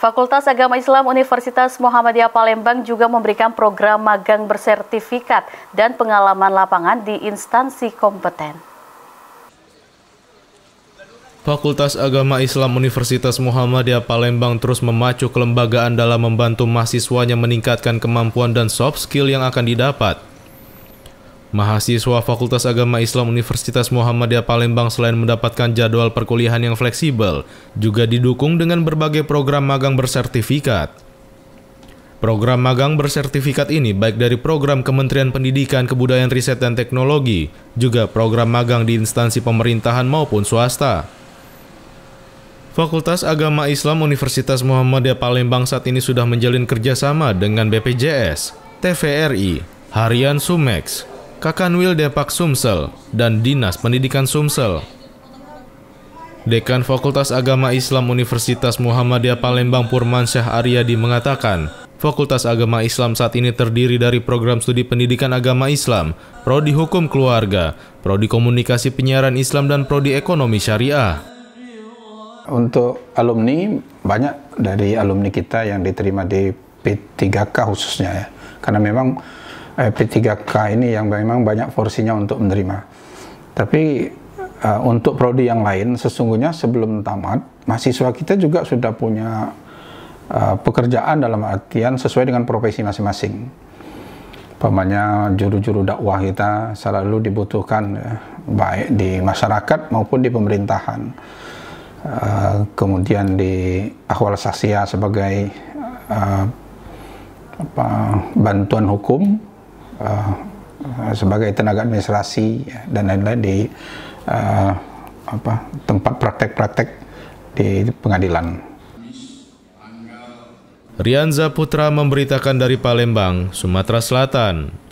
Fakultas Agama Islam Universitas Muhammadiyah Palembang juga memberikan program magang bersertifikat dan pengalaman lapangan di instansi kompeten. Fakultas Agama Islam Universitas Muhammadiyah Palembang terus memacu kelembagaan dalam membantu mahasiswanya meningkatkan kemampuan dan soft skill yang akan didapat. Mahasiswa Fakultas Agama Islam Universitas Muhammadiyah Palembang selain mendapatkan jadwal perkuliahan yang fleksibel, juga didukung dengan berbagai program magang bersertifikat. Program magang bersertifikat ini baik dari program Kementerian Pendidikan, Kebudayaan, Riset, dan Teknologi, juga program magang di instansi pemerintahan maupun swasta. Fakultas Agama Islam Universitas Muhammadiyah Palembang saat ini sudah menjalin kerjasama dengan BPJS, TVRI, Harian Sumex, Kakanwil Depak Sumsel, dan Dinas Pendidikan Sumsel. Dekan Fakultas Agama Islam Universitas Muhammadiyah Palembang Purmansyah Aryadi mengatakan, Fakultas Agama Islam saat ini terdiri dari program studi pendidikan agama Islam, prodi hukum keluarga, prodi komunikasi penyiaran Islam dan prodi ekonomi syariah. Untuk alumni banyak dari alumni kita yang diterima di P3K khususnya ya. Karena memang eh, P3K ini yang memang banyak porsinya untuk menerima. Tapi uh, untuk prodi yang lain sesungguhnya sebelum tamat mahasiswa kita juga sudah punya uh, pekerjaan dalam artian sesuai dengan profesi masing-masing. Pemanya juru-juru dakwah kita selalu dibutuhkan ya, baik di masyarakat maupun di pemerintahan. Uh, kemudian di akhwal sasya sebagai uh, apa, bantuan hukum uh, sebagai tenaga administrasi dan lain-lain di uh, apa tempat praktek-praktek di pengadilan. Rianza Putra memberitakan dari Palembang, Sumatera Selatan.